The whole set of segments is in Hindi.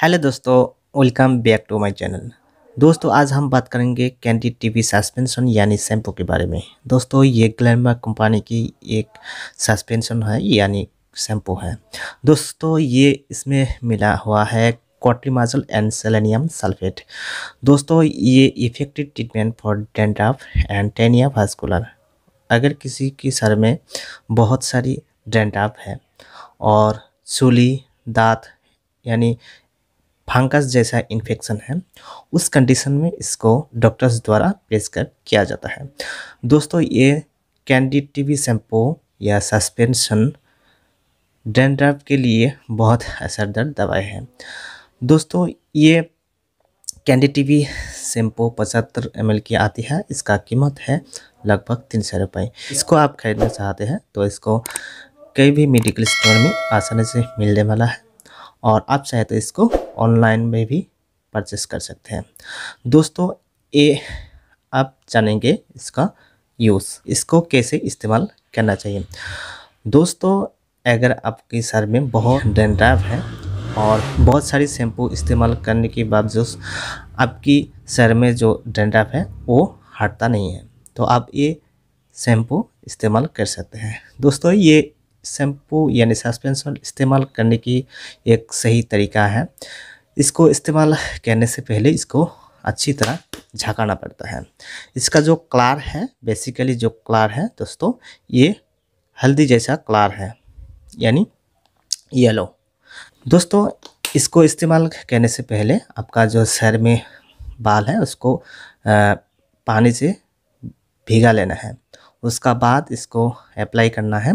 हेलो दोस्तों welcome back to my channel दोस्तों आज हम बात करेंगे कैंडी टीवी सस्पेंशन यानी शैम्पू के बारे में दोस्तों ये ग्लैमर कंपनी की एक सस्पेंशन है यानी शैम्पू है दोस्तों ये इसमें मिला हुआ है कॉट्रीमाजल एंड सेलेनियम सल्फेट दोस्तों ये effective treatment for dandruff and tinea vascular अगर किसी के सर में बहुत सारी डेंड्राफ है और सूली दांत यानी फंगस जैसा इन्फेक्शन है उस कंडीशन में इसको डॉक्टर्स द्वारा प्रेस्क्राइब किया जाता है दोस्तों ये कैंडी वी शैम्पू या सस्पेंशन डेंड्राफ के लिए बहुत असरदार दवाई है दोस्तों ये कैंडी वी शैम्पू पचहत्तर एम की आती है इसका कीमत है लगभग तीन सौ रुपये इसको आप खरीदना चाहते हैं तो इसको कई भी मेडिकल स्टोर में आसानी से मिलने वाला है और आप चाहे तो इसको ऑनलाइन में भी परचेस कर सकते हैं दोस्तों ये आप जानेंगे इसका यूज़ इसको कैसे इस्तेमाल करना चाहिए दोस्तों अगर आपके सर में बहुत डेंड्राइव है और बहुत सारी शैम्पू इस्तेमाल करने के बावजूद आपकी सर में जो डेंड्राइव है वो हटता नहीं है तो आप ये शैम्पू इस्तेमाल कर सकते हैं दोस्तों ये शैम्पू यानी सस्पेंशन इस्तेमाल करने की एक सही तरीका है इसको इस्तेमाल करने से पहले इसको अच्छी तरह झाकाना पड़ता है इसका जो क्लार है बेसिकली जो क्लार है दोस्तों ये हल्दी जैसा क्लार है यानी येलो दोस्तों इसको इस्तेमाल करने से पहले आपका जो सर में बाल है उसको आ, पानी से भिगा लेना है उसका बाद इसको अप्लाई करना है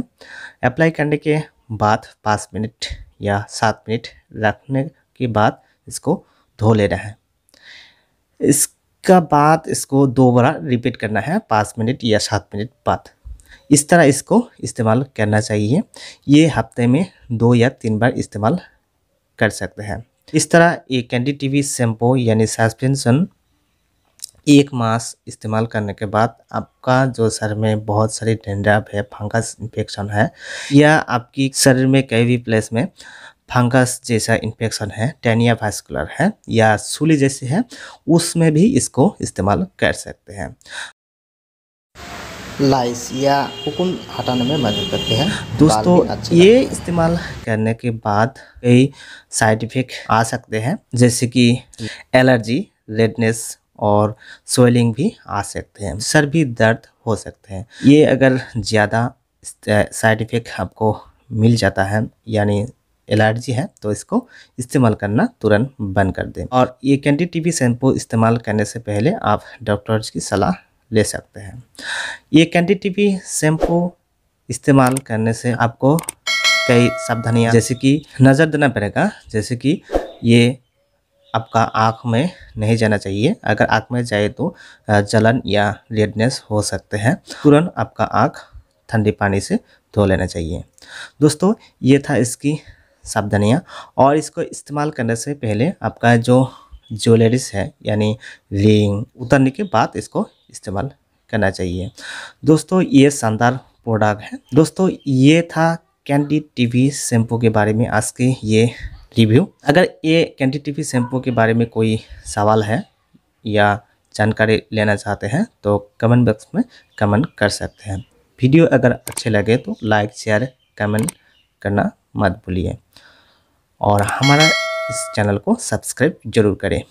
अप्लाई करने के बाद पाँच मिनट या सात मिनट रखने के बाद इसको धो लेना है इसका बाद इसको दो बार रिपीट करना है पाँच मिनट या सात मिनट बाद इस तरह इसको इस्तेमाल करना चाहिए ये हफ्ते में दो या तीन बार इस्तेमाल कर सकते हैं इस तरह ये कैंडी टीवी शैम्पू यानी सस्पेंशन एक मास इस्तेमाल करने के बाद आपका जो सर में बहुत सारी डेंड्राफ है फंगस इन्फेक्शन है या आपकी शरीर में कई भी प्लेस में फंगस जैसा इन्फेक्शन है टेनिया वास्कुलर है या सूली जैसी है उसमें भी इसको इस्तेमाल कर सकते हैं लाइस या कुकुम हटाने में मदद करते हैं दोस्तों ये इस्तेमाल करने के बाद कई साइड इफेक्ट आ सकते हैं जैसे कि एलर्जी रेडनेस और स्वेलिंग भी आ सकते हैं सर भी दर्द हो सकते हैं ये अगर ज़्यादा साइड इफ़ेक्ट आपको मिल जाता है यानी एलर्जी है तो इसको इस्तेमाल करना तुरंत बंद कर दें और ये कैंडी टीवी शैम्पू इस्तेमाल करने से पहले आप डॉक्टर्स की सलाह ले सकते हैं ये कैंडी टीवी शैम्पू इस्तेमाल करने से आपको कई सावधानियाँ जैसे कि नज़र देना पड़ेगा जैसे कि ये आपका आँख में नहीं जाना चाहिए अगर आँख में जाए तो जलन या रेडनेस हो सकते हैं तुरंत आपका आँख ठंडे पानी से धो लेना चाहिए दोस्तों ये था इसकी सावधानियाँ और इसको इस्तेमाल करने से पहले आपका जो ज्वेलरीज है यानी रिंग उतरने के बाद इसको इस्तेमाल करना चाहिए दोस्तों ये शानदार प्रोडक्ट है दोस्तों ये था कैंडी टीवी शैम्पू के बारे में आज के ये रिव्यू अगर ये कैंटीटीवी शैम्पू के बारे में कोई सवाल है या जानकारी लेना चाहते हैं तो कमेंट बॉक्स में कमेंट कर सकते हैं वीडियो अगर अच्छे लगे तो लाइक शेयर कमेंट करना मत भूलिए और हमारा इस चैनल को सब्सक्राइब जरूर करें